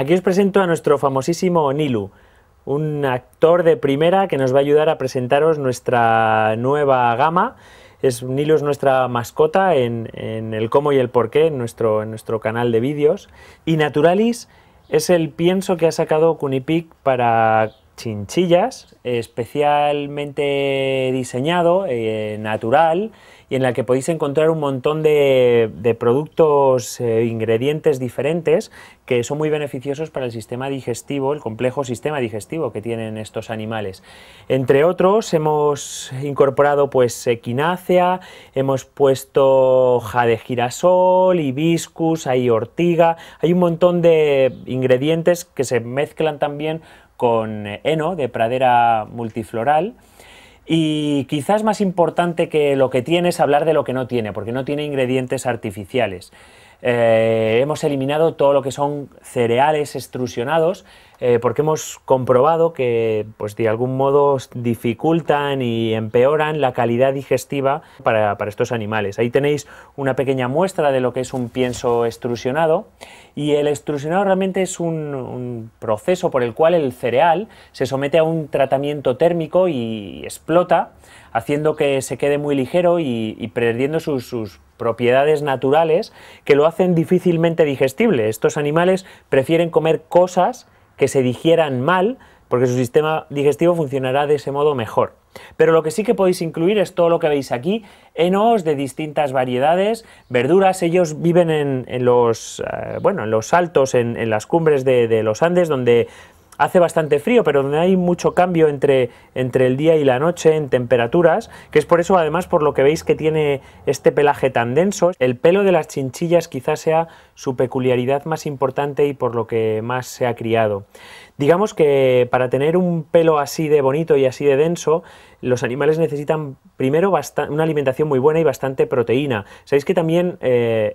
Aquí os presento a nuestro famosísimo Nilu, un actor de primera que nos va a ayudar a presentaros nuestra nueva gama. Es, Nilu es nuestra mascota en, el cómo y el por qué, en nuestro, en nuestro canal de vídeos. Y Naturalis es el pienso que ha sacado Cunipic para chinchillas, especialmente diseñado, eh, natural, y en la que podéis encontrar un montón de, productos, e ingredientes diferentes que son muy beneficiosos para el sistema digestivo, el complejo sistema digestivo que tienen estos animales. Entre otros hemos incorporado pues equinácea, hemos puesto hoja de girasol, hibiscus, hay ortiga, hay un montón de ingredientes que se mezclan también con heno de pradera multifloral. Y quizás más importante que lo que tiene es hablar de lo que no tiene, porque no tiene ingredientes artificiales. Eh, hemos eliminado todo lo que son cereales extrusionados, eh, porque hemos comprobado que pues, de algún modo dificultan y empeoran la calidad digestiva para, estos animales. Ahí tenéis una pequeña muestra de lo que es un pienso extrusionado y el extrusionado realmente es un, proceso por el cual el cereal se somete a un tratamiento térmico y explota haciendo que se quede muy ligero y, perdiendo sus, propiedades naturales que lo hacen difícilmente digestible. Estos animales prefieren comer cosas que se digieran mal, porque su sistema digestivo funcionará de ese modo mejor. Pero lo que sí que podéis incluir es todo lo que veis aquí, henos de distintas variedades, verduras, ellos viven en, los, eh, bueno, en los altos, en, las cumbres de los Andes, donde hace bastante frío, pero donde hay mucho cambio entre, entre el día y la noche en temperaturas, que es por eso además por lo que veis que tiene este pelaje tan denso. El pelo de las chinchillas quizás sea su peculiaridad más importante y por lo que más se ha criado. Digamos que para tener un pelo así de bonito y así de denso, los animales necesitan primero una alimentación muy buena y bastante proteína. Sabéis que también... Eh,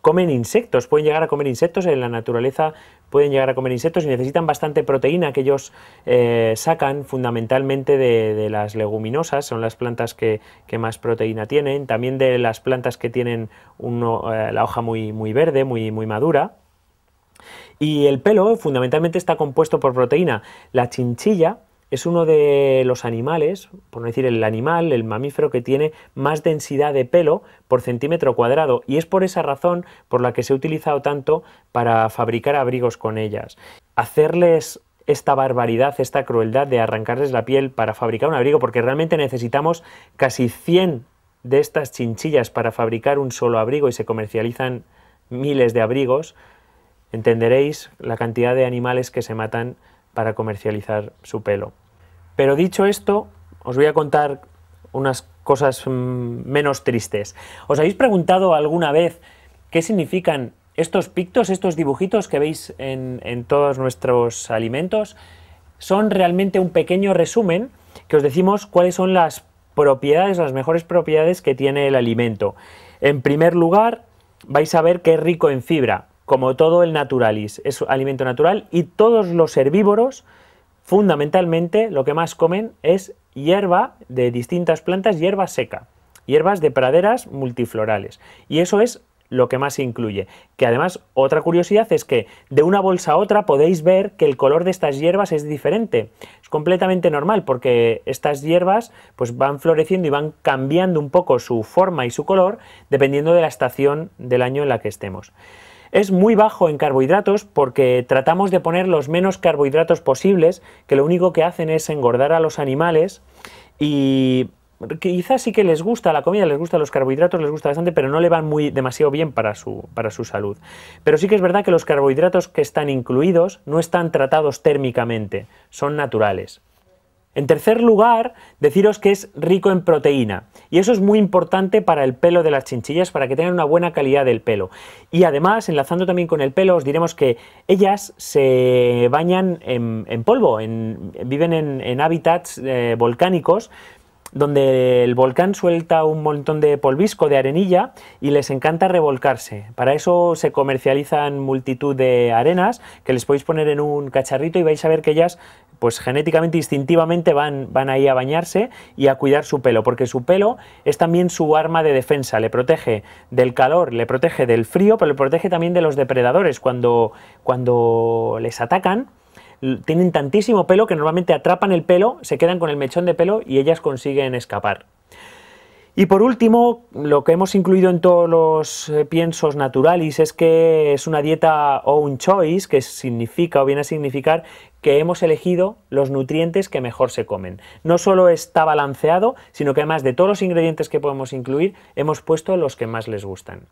comen insectos, pueden llegar a comer insectos, en la naturaleza pueden llegar a comer insectos y necesitan bastante proteína que ellos eh, sacan fundamentalmente de, las leguminosas, son las plantas que, más proteína tienen, también de las plantas que tienen eh, la hoja muy, muy verde, muy, muy madura. Y el pelo fundamentalmente está compuesto por proteína. La chinchilla, es uno de los animales, por no decir el animal, el mamífero que tiene más densidad de pelo por centímetro cuadrado y es por esa razón por la que se ha utilizado tanto para fabricar abrigos con ellas. Hacerles esta barbaridad, esta crueldad de arrancarles la piel para fabricar un abrigo, porque realmente necesitamos casi 100 de estas chinchillas para fabricar un solo abrigo y se comercializan miles de abrigos, entenderéis la cantidad de animales que se matan para comercializar su pelo. Pero dicho esto, os voy a contar unas cosas mm, menos tristes. ¿Os habéis preguntado alguna vez qué significan estos pictos, estos dibujitos que veis en, todos nuestros alimentos? Son realmente un pequeño resumen que os decimos cuáles son las propiedades, las mejores propiedades que tiene el alimento. En primer lugar, vais a ver que es rico en fibra, como todo el naturalis. Es alimento natural y todos los herbívoros Fundamentalmente lo que más comen es hierba de distintas plantas, hierba seca, hierbas de praderas multiflorales. Y eso es lo que más incluye. Que además, otra curiosidad es que de una bolsa a otra podéis ver que el color de estas hierbas es diferente. Es completamente normal porque estas hierbas pues, van floreciendo y van cambiando un poco su forma y su color dependiendo de la estación del año en la que estemos. Es muy bajo en carbohidratos porque tratamos de poner los menos carbohidratos posibles, que lo único que hacen es engordar a los animales y quizás sí que les gusta la comida, les gustan los carbohidratos, les gusta bastante, pero no le van muy demasiado bien para su, para su salud. Pero sí que es verdad que los carbohidratos que están incluidos no están tratados térmicamente, son naturales. En tercer lugar, deciros que es rico en proteína y eso es muy importante para el pelo de las chinchillas, para que tengan una buena calidad del pelo. Y además, enlazando también con el pelo, os diremos que ellas se bañan en, polvo, viven en, hábitats eh, volcánicos donde el volcán suelta un montón de polvisco, de arenilla, y les encanta revolcarse. Para eso se comercializan multitud de arenas que les podéis poner en un cacharrito y vais a ver que ellas pues genéticamente, instintivamente van, van ahí a bañarse y a cuidar su pelo, porque su pelo es también su arma de defensa, le protege del calor, le protege del frío, pero le protege también de los depredadores. Cuando, cuando les atacan, tienen tantísimo pelo que normalmente atrapan el pelo, se quedan con el mechón de pelo y ellas consiguen escapar. Y por último, lo que hemos incluido en todos los eh, piensos naturalis es que es una dieta own choice, que significa o viene a significar que hemos elegido los nutrientes que mejor se comen. No solo está balanceado, sino que además de todos los ingredientes que podemos incluir, hemos puesto los que más les gustan.